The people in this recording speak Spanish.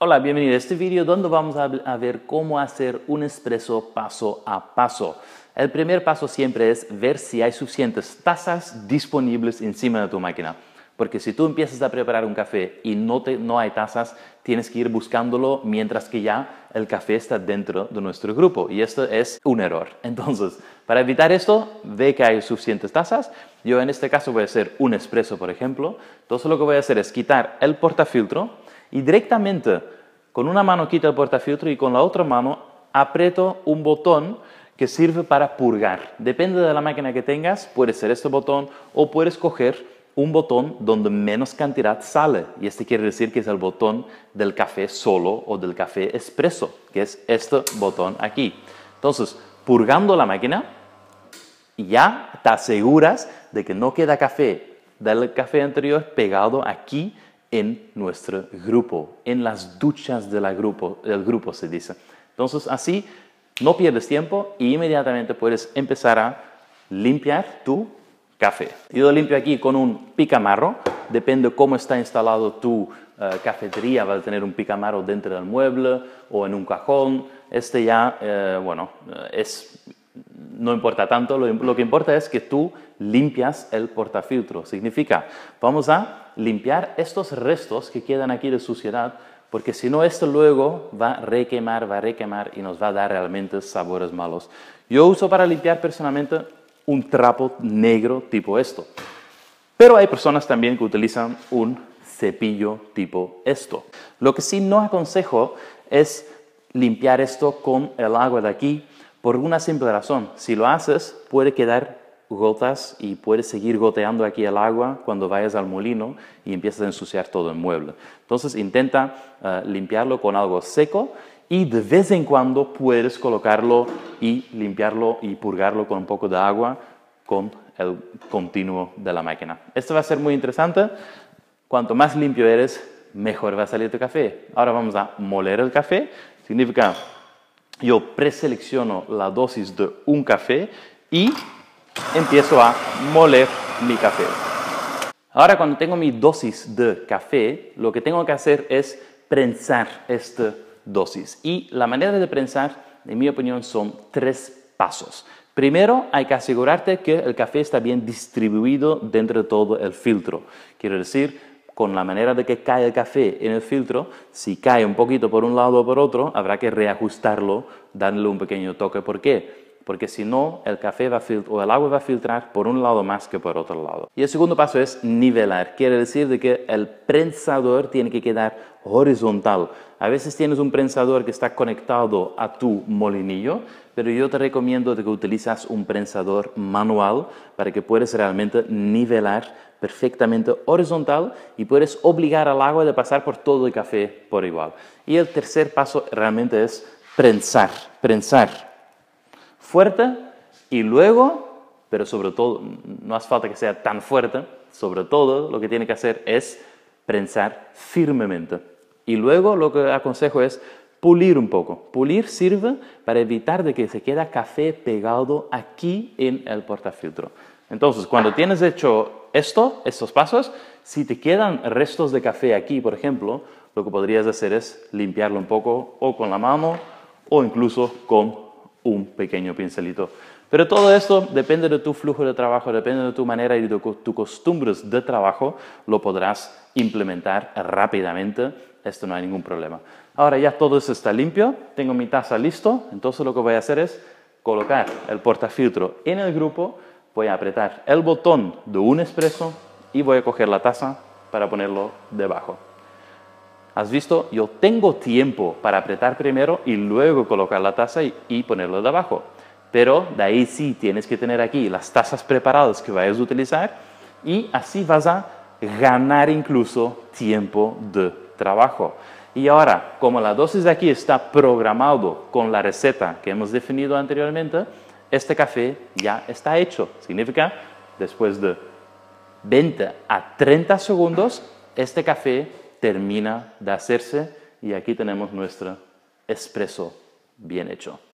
Hola, bienvenido a este video donde vamos a ver cómo hacer un espresso paso a paso. El primer paso siempre es ver si hay suficientes tazas disponibles encima de tu máquina. Porque si tú empiezas a preparar un café y no, no hay tazas, tienes que ir buscándolo mientras que ya el café está dentro de nuestro grupo. Y esto es un error. Entonces, para evitar esto, ve que hay suficientes tazas. Yo en este caso voy a hacer un espresso, por ejemplo. Entonces lo que voy a hacer es quitar el portafiltro y directamente con una mano quito el portafiltro y con la otra mano aprieto un botón que sirve para purgar. Depende de la máquina que tengas, puede ser este botón o puedes coger un botón donde menos cantidad sale. Y este quiere decir que es el botón del café solo o del café expreso, que es este botón aquí. Entonces, purgando la máquina, ya te aseguras de que no queda café del café anterior pegado aquí en nuestro grupo, en las duchas del grupo, se dice. Entonces así no pierdes tiempo y inmediatamente puedes empezar a limpiar tu café. Yo lo limpio aquí con un picamarro, depende cómo está instalado tu eh, cafetería va a tener un picamarro dentro del mueble o en un cajón. Este ya, eh, bueno, eh, es no importa tanto, lo, que importa es que tú limpias el portafiltro. Significa, vamos a limpiar estos restos que quedan aquí de suciedad, porque si no, esto luego va a requemar, va a requemar y nos va a dar realmente sabores malos. Yo uso para limpiar personalmente un trapo negro tipo esto. Pero hay personas también que utilizan un cepillo tipo esto. Lo que sí no aconsejo es limpiar esto con el agua de aquí por una simple razón, si lo haces, puede quedar gotas y puede seguir goteando aquí el agua cuando vayas al molino y empiezas a ensuciar todo el mueble. Entonces intenta eh, limpiarlo con algo seco y de vez en cuando puedes colocarlo y limpiarlo y purgarlo con un poco de agua con el continuo de la máquina. Esto va a ser muy interesante. Cuanto más limpio eres, mejor va a salir tu café. Ahora vamos a moler el café. Significa yo preselecciono la dosis de un café y empiezo a moler mi café. Ahora cuando tengo mi dosis de café, lo que tengo que hacer es prensar esta dosis. Y la manera de prensar, en mi opinión, son tres pasos. Primero, hay que asegurarte que el café está bien distribuido dentro de todo el filtro. Quiero decir, con la manera de que cae el café en el filtro, si cae un poquito por un lado o por otro, habrá que reajustarlo, darle un pequeño toque. ¿Por qué? porque si no, el café va a o el agua va a filtrar por un lado más que por otro lado. Y el segundo paso es nivelar, quiere decir de que el prensador tiene que quedar horizontal. A veces tienes un prensador que está conectado a tu molinillo, pero yo te recomiendo que utilizas un prensador manual para que puedas realmente nivelar perfectamente horizontal y puedes obligar al agua de pasar por todo el café por igual. Y el tercer paso realmente es prensar, prensar, fuerte y luego, pero sobre todo, no hace falta que sea tan fuerte, sobre todo lo que tiene que hacer es prensar firmemente. Y luego lo que aconsejo es pulir un poco. Pulir sirve para evitar de que se quede café pegado aquí en el portafiltro. Entonces, cuando tienes hecho esto, estos pasos, si te quedan restos de café aquí, por ejemplo, lo que podrías hacer es limpiarlo un poco o con la mano o incluso con un pequeño pincelito. Pero todo esto depende de tu flujo de trabajo, depende de tu manera y de tus costumbres de trabajo, lo podrás implementar rápidamente. Esto no hay ningún problema. Ahora ya todo eso está limpio, tengo mi taza listo, entonces lo que voy a hacer es colocar el portafiltro en el grupo, voy a apretar el botón de un expreso y voy a coger la taza para ponerlo debajo. Has visto, yo tengo tiempo para apretar primero y luego colocar la taza y, ponerlo de abajo. Pero de ahí sí tienes que tener aquí las tazas preparadas que vayas a utilizar y así vas a ganar incluso tiempo de trabajo. Y ahora, como la dosis de aquí está programado con la receta que hemos definido anteriormente, este café ya está hecho. Significa, después de 20 a 30 segundos, este café termina de hacerse y aquí tenemos nuestro espresso bien hecho.